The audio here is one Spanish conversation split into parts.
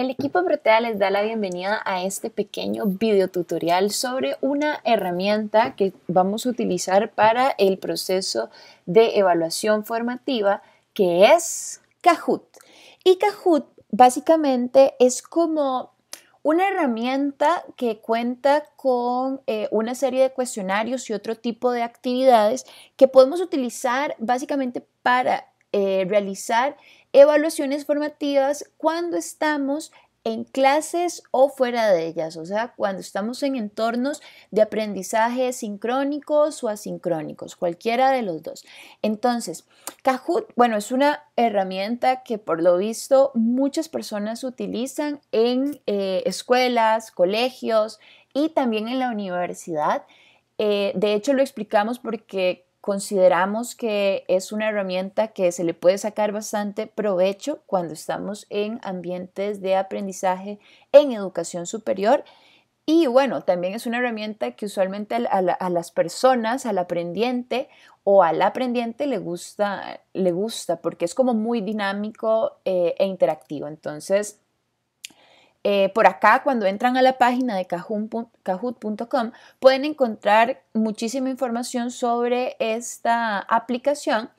El equipo Protea les da la bienvenida a este pequeño tutorial sobre una herramienta que vamos a utilizar para el proceso de evaluación formativa que es Kahoot. Y Kahoot básicamente es como una herramienta que cuenta con eh, una serie de cuestionarios y otro tipo de actividades que podemos utilizar básicamente para eh, realizar evaluaciones formativas cuando estamos en clases o fuera de ellas, o sea, cuando estamos en entornos de aprendizaje sincrónicos o asincrónicos, cualquiera de los dos. Entonces, Kahoot, bueno, es una herramienta que por lo visto muchas personas utilizan en eh, escuelas, colegios y también en la universidad. Eh, de hecho, lo explicamos porque consideramos que es una herramienta que se le puede sacar bastante provecho cuando estamos en ambientes de aprendizaje en educación superior. Y bueno, también es una herramienta que usualmente a, las personas, al aprendiente o al aprendiente le gusta, le gusta porque es como muy dinámico eh, e interactivo. Entonces, eh, por acá, cuando entran a la página de kahoot.com, pueden encontrar muchísima información sobre esta aplicación.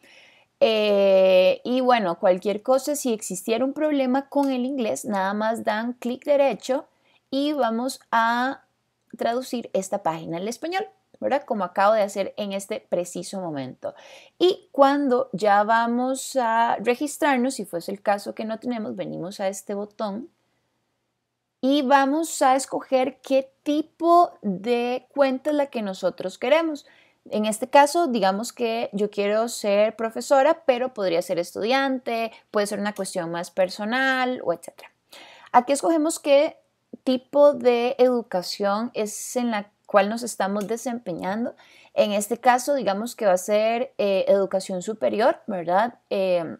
Eh, y bueno, cualquier cosa, si existiera un problema con el inglés, nada más dan clic derecho y vamos a traducir esta página al español. ¿verdad? Como acabo de hacer en este preciso momento. Y cuando ya vamos a registrarnos, si fuese el caso que no tenemos, venimos a este botón y vamos a escoger qué tipo de cuenta es la que nosotros queremos. En este caso, digamos que yo quiero ser profesora, pero podría ser estudiante, puede ser una cuestión más personal o etc. Aquí escogemos qué tipo de educación es en la cual nos estamos desempeñando. En este caso, digamos que va a ser eh, educación superior, ¿verdad? Eh,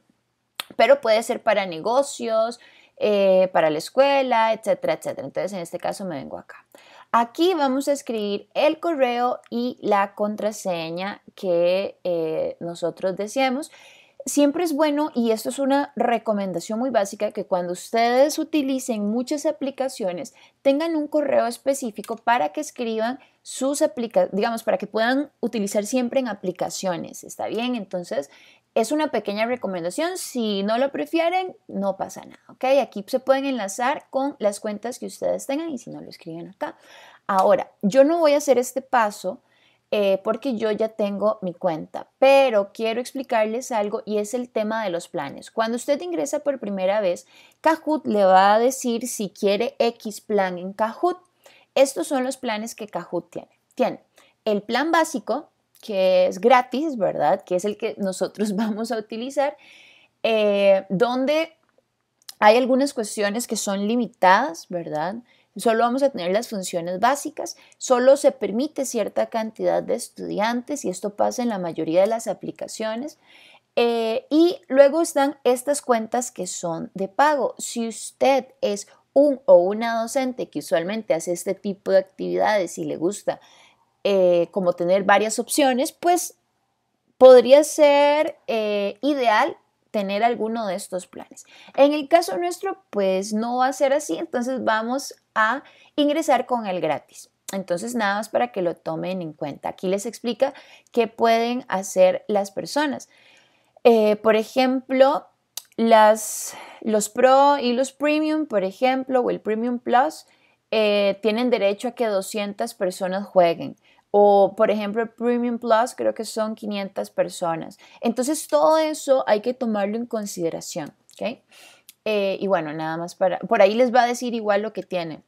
pero puede ser para negocios, eh, para la escuela, etcétera, etcétera. Entonces, en este caso me vengo acá. Aquí vamos a escribir el correo y la contraseña que eh, nosotros deseamos. Siempre es bueno, y esto es una recomendación muy básica, que cuando ustedes utilicen muchas aplicaciones, tengan un correo específico para que escriban sus aplicaciones, digamos, para que puedan utilizar siempre en aplicaciones, ¿está bien? Entonces, es una pequeña recomendación, si no lo prefieren, no pasa nada, ¿ok? Aquí se pueden enlazar con las cuentas que ustedes tengan y si no lo escriben acá. Ahora, yo no voy a hacer este paso eh, porque yo ya tengo mi cuenta, pero quiero explicarles algo y es el tema de los planes. Cuando usted ingresa por primera vez, Kahoot le va a decir si quiere X plan en Kahoot. Estos son los planes que Kahoot tiene. Tiene el plan básico, que es gratis, ¿verdad? Que es el que nosotros vamos a utilizar, eh, donde hay algunas cuestiones que son limitadas, ¿verdad? Solo vamos a tener las funciones básicas, solo se permite cierta cantidad de estudiantes y esto pasa en la mayoría de las aplicaciones. Eh, y luego están estas cuentas que son de pago. Si usted es un o una docente que usualmente hace este tipo de actividades y le gusta eh, como tener varias opciones, pues podría ser eh, ideal tener alguno de estos planes. En el caso nuestro, pues no va a ser así, entonces vamos a ingresar con el gratis. Entonces, nada más para que lo tomen en cuenta. Aquí les explica qué pueden hacer las personas. Eh, por ejemplo, los Pro y los Premium, por ejemplo, o el Premium Plus, tienen derecho a que 200 personas jueguen o por ejemplo Premium Plus creo que son 500 personas. Entonces todo eso hay que tomarlo en consideración, ¿ok? Eh, y bueno, nada más para, por ahí les va a decir igual lo que tiene.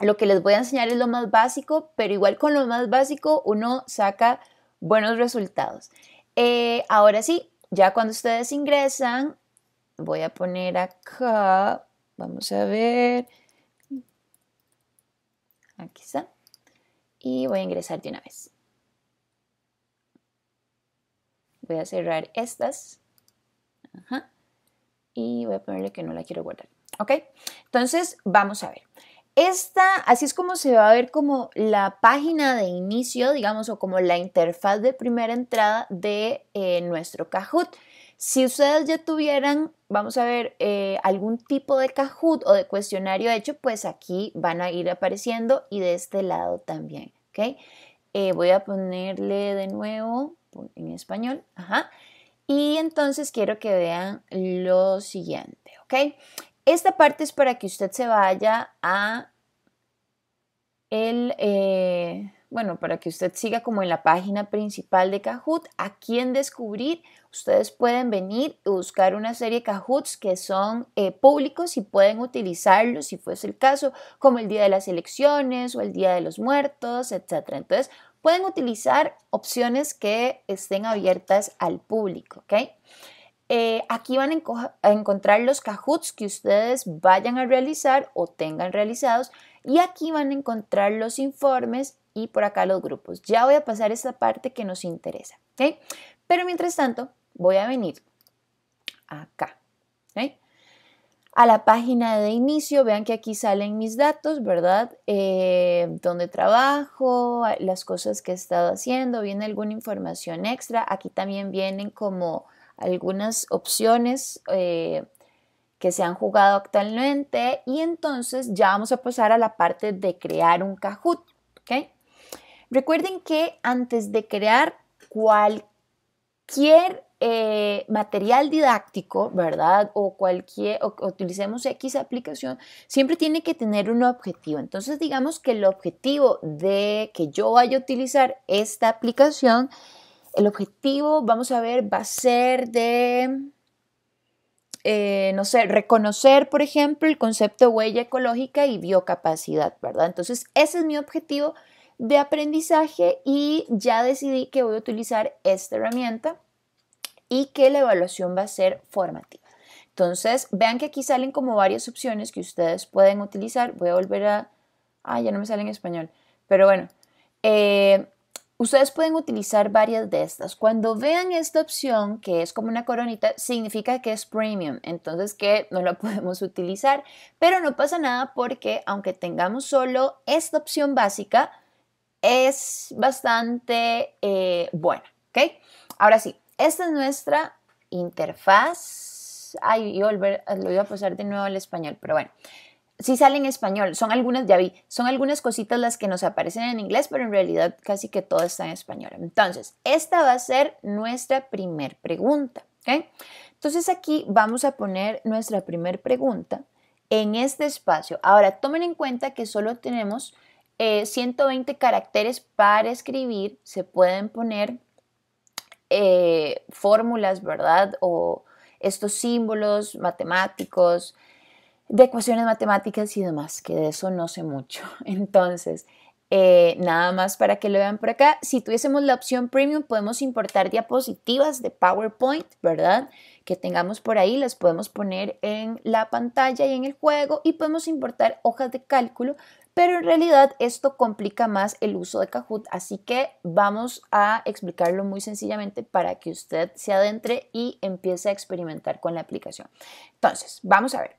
Lo que les voy a enseñar es lo más básico, pero igual con lo más básico uno saca buenos resultados. Eh, ahora sí, ya cuando ustedes ingresan, voy a poner acá, vamos a ver, aquí está y voy a ingresar de una vez. Voy a cerrar estas. Y voy a ponerle que no la quiero guardar. ¿Ok? Entonces, vamos a ver. Esta, así es como se va a ver como la página de inicio, digamos, o como la interfaz de primera entrada de eh, nuestro Kahoot. Si ustedes ya tuvieran, vamos a ver, eh, algún tipo de Kahoot o de cuestionario hecho, pues aquí van a ir apareciendo y de este lado también, ¿ok? Eh, voy a ponerle de nuevo en español, ajá. Y entonces quiero que vean lo siguiente, ¿ok? Esta parte es para que usted se vaya a el... Eh, bueno, para que usted siga como en la página principal de Kahoot, aquí en Descubrir, ustedes pueden venir y buscar una serie de Kahoots que son eh, públicos y pueden utilizarlos, si fuese el caso, como el Día de las Elecciones o el Día de los Muertos, etc. Entonces, pueden utilizar opciones que estén abiertas al público, ¿ok? Eh, aquí van a, encontrar los Cajuts que ustedes vayan a realizar o tengan realizados y aquí van a encontrar los informes por acá los grupos. Ya voy a pasar esta parte que nos interesa. Pero mientras tanto, voy a venir acá. A la página de inicio, vean que aquí salen mis datos, ¿verdad? Eh, donde trabajo, las cosas que he estado haciendo, viene alguna información extra. Aquí también vienen como algunas opciones eh, que se han jugado actualmente y entonces ya vamos a pasar a la parte de crear un Kahoot. Recuerden que antes de crear cualquier eh, material didáctico, ¿verdad? O cualquier, o, utilicemos X aplicación, siempre tiene que tener un objetivo. Entonces, digamos que el objetivo de que yo vaya a utilizar esta aplicación, el objetivo, vamos a ver, va a ser de, eh, no sé, reconocer, por ejemplo, el concepto huella ecológica y biocapacidad, ¿verdad? Entonces, ese es mi objetivo de aprendizaje y ya decidí que voy a utilizar esta herramienta y que la evaluación va a ser formativa. Entonces, vean que aquí salen como varias opciones que ustedes pueden utilizar. Voy a volver a... Ah, ya no me sale en español. Pero bueno, eh, ustedes pueden utilizar varias de estas. Cuando vean esta opción, que es como una coronita, significa que es premium. Entonces, que no la podemos utilizar. Pero no pasa nada porque aunque tengamos solo esta opción básica, es bastante eh, buena, ¿ok? Ahora sí, esta es nuestra interfaz. Ay, lo voy a pasar de nuevo al español, pero bueno. Sí sale en español, son algunas, ya vi, son algunas cositas las que nos aparecen en inglés, pero en realidad casi que todo está en español. Entonces, esta va a ser nuestra primer pregunta, ¿ok? Entonces aquí vamos a poner nuestra primer pregunta en este espacio. Ahora, tomen en cuenta que solo tenemos 120 eh, caracteres para escribir, se pueden poner eh, fórmulas, ¿verdad? O estos símbolos matemáticos, de ecuaciones matemáticas y demás, que de eso no sé mucho. Entonces, eh, nada más para que lo vean por acá. Si tuviésemos la opción premium, podemos importar diapositivas de PowerPoint, ¿verdad? Que tengamos por ahí, las podemos poner en la pantalla y en el juego y podemos importar hojas de cálculo pero en realidad esto complica más el uso de Kahoot, así que vamos a explicarlo muy sencillamente para que usted se adentre y empiece a experimentar con la aplicación. Entonces, vamos a ver.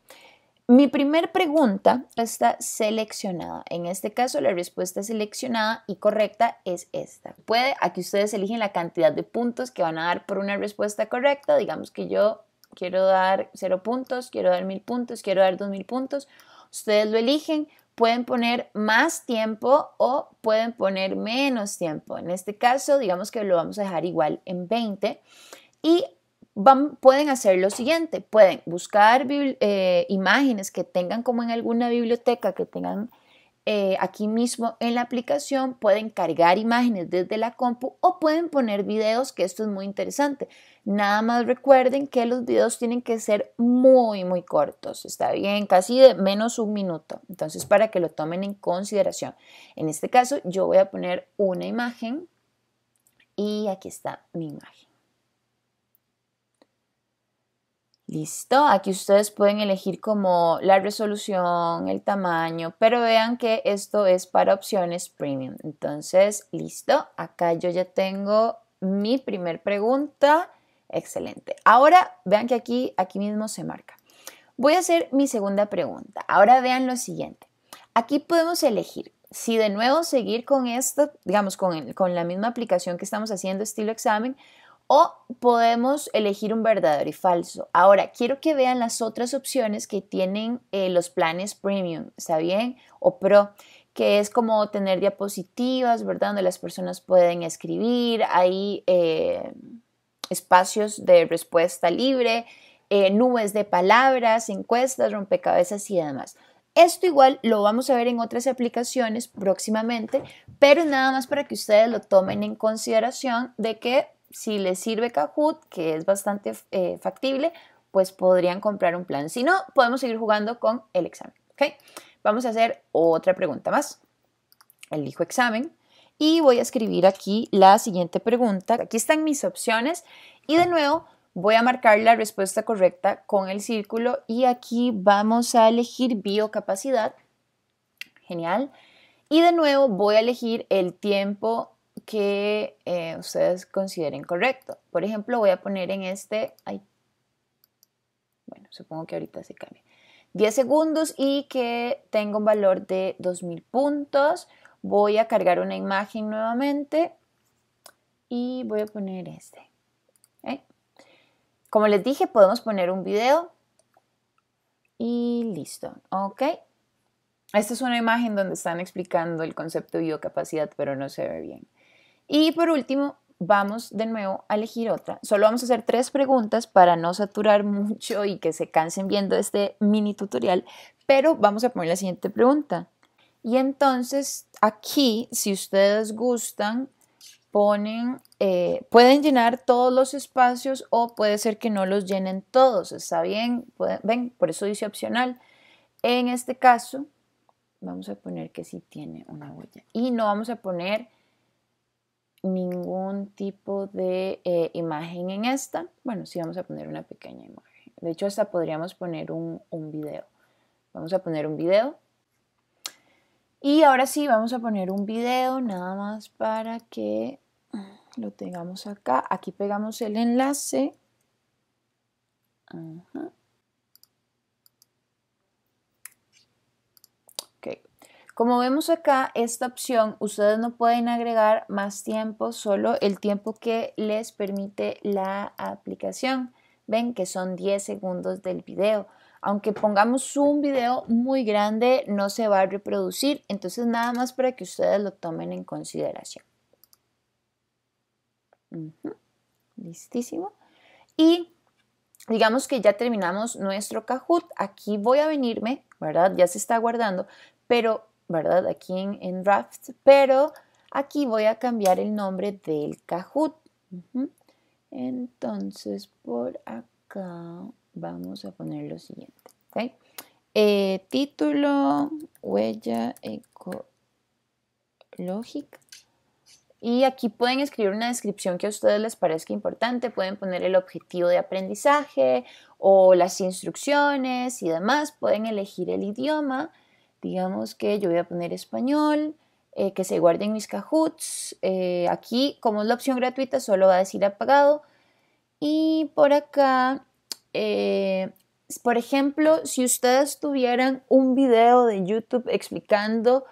Mi primer pregunta está seleccionada. En este caso, la respuesta seleccionada y correcta es esta. Puede, que ustedes eligen la cantidad de puntos que van a dar por una respuesta correcta. Digamos que yo quiero dar 0 puntos, quiero dar mil puntos, quiero dar dos mil puntos. Ustedes lo eligen pueden poner más tiempo o pueden poner menos tiempo. En este caso, digamos que lo vamos a dejar igual en 20 y van, pueden hacer lo siguiente, pueden buscar eh, imágenes que tengan como en alguna biblioteca, que tengan eh, aquí mismo en la aplicación pueden cargar imágenes desde la compu o pueden poner videos, que esto es muy interesante. Nada más recuerden que los videos tienen que ser muy, muy cortos, está bien, casi de menos un minuto. Entonces, para que lo tomen en consideración. En este caso, yo voy a poner una imagen y aquí está mi imagen. Listo, aquí ustedes pueden elegir como la resolución, el tamaño, pero vean que esto es para opciones premium. Entonces, listo, acá yo ya tengo mi primer pregunta. Excelente. Ahora vean que aquí, aquí mismo se marca. Voy a hacer mi segunda pregunta. Ahora vean lo siguiente. Aquí podemos elegir si de nuevo seguir con esto, digamos, con, con la misma aplicación que estamos haciendo, estilo examen, o podemos elegir un verdadero y falso. Ahora, quiero que vean las otras opciones que tienen eh, los planes premium, ¿está bien? O pro, que es como tener diapositivas, ¿verdad? Donde las personas pueden escribir, hay eh, espacios de respuesta libre, eh, nubes de palabras, encuestas, rompecabezas y demás. Esto igual lo vamos a ver en otras aplicaciones próximamente, pero nada más para que ustedes lo tomen en consideración de que si les sirve Kahoot, que es bastante eh, factible, pues podrían comprar un plan. Si no, podemos seguir jugando con el examen. ¿okay? Vamos a hacer otra pregunta más. Elijo examen y voy a escribir aquí la siguiente pregunta. Aquí están mis opciones y de nuevo voy a marcar la respuesta correcta con el círculo y aquí vamos a elegir biocapacidad. Genial. Y de nuevo voy a elegir el tiempo que eh, ustedes consideren correcto. Por ejemplo, voy a poner en este, bueno, supongo que ahorita se cambia, 10 segundos y que tenga un valor de 2000 puntos. Voy a cargar una imagen nuevamente y voy a poner este. ¿eh? Como les dije, podemos poner un video y listo. Ok. Esta es una imagen donde están explicando el concepto de biocapacidad, pero no se ve bien. Y por último, vamos de nuevo a elegir otra. Solo vamos a hacer tres preguntas para no saturar mucho y que se cansen viendo este mini tutorial, pero vamos a poner la siguiente pregunta. Y entonces aquí, si ustedes gustan, ponen, eh, pueden llenar todos los espacios o puede ser que no los llenen todos, está bien, ven, por eso dice opcional. En este caso, vamos a poner que sí tiene una huella y no vamos a poner ningún tipo de eh, imagen en esta. Bueno, sí vamos a poner una pequeña imagen. De hecho, hasta podríamos poner un, un video. Vamos a poner un video. Y ahora sí, vamos a poner un video nada más para que lo tengamos acá. Aquí pegamos el enlace. Ajá. Como vemos acá, esta opción ustedes no pueden agregar más tiempo, solo el tiempo que les permite la aplicación. Ven que son 10 segundos del video. Aunque pongamos un video muy grande, no se va a reproducir. Entonces nada más para que ustedes lo tomen en consideración. Listísimo. Y digamos que ya terminamos nuestro Kahoot. Aquí voy a venirme, ¿verdad? Ya se está guardando. Pero ¿verdad? Aquí en, Draft, pero aquí voy a cambiar el nombre del Kahoot. Entonces, por acá vamos a poner lo siguiente. Eh, título, huella ecológica. Y aquí pueden escribir una descripción que a ustedes les parezca importante, pueden poner el objetivo de aprendizaje o las instrucciones y demás, pueden elegir el idioma Digamos que yo voy a poner español, eh, que se guarden mis cajuts, eh, aquí, como es la opción gratuita, solo va a decir apagado. Y por acá, eh, por ejemplo, si ustedes tuvieran un video de YouTube explicando,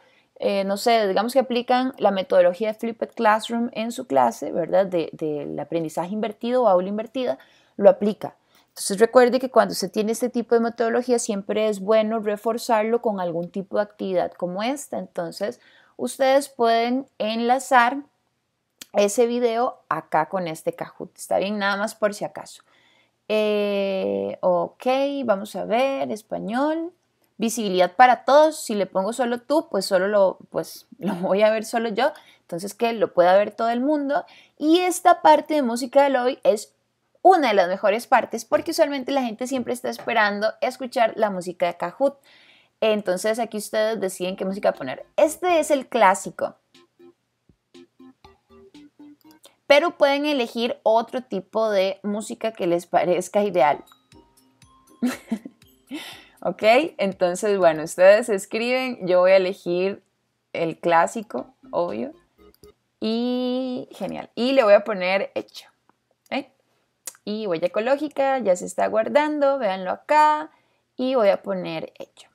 no sé, digamos que aplican la metodología de Flipped Classroom en su clase, ¿verdad? Del aprendizaje invertido o aula invertida, lo aplica. Entonces recuerde que cuando se tiene este tipo de metodología siempre es bueno reforzarlo con algún tipo de actividad como esta. Entonces ustedes pueden enlazar ese video acá con este Kahoot. Está bien, nada más por si acaso. Eh, ok, vamos a ver, español. Visibilidad para todos. Si le pongo solo tú, pues solo lo, pues, lo voy a ver solo yo. Entonces que lo pueda ver todo el mundo. Y esta parte de música de hoy es una de las mejores partes porque usualmente la gente siempre está esperando escuchar la música de Kahoot. Entonces aquí ustedes deciden qué música poner. Este es el clásico. Pero pueden elegir otro tipo de música que les parezca ideal. ok, entonces bueno, ustedes escriben, yo voy a elegir el clásico, obvio. Y genial. Y le voy a poner hecho y huella ecológica ya se está guardando, véanlo acá y voy a poner hecho.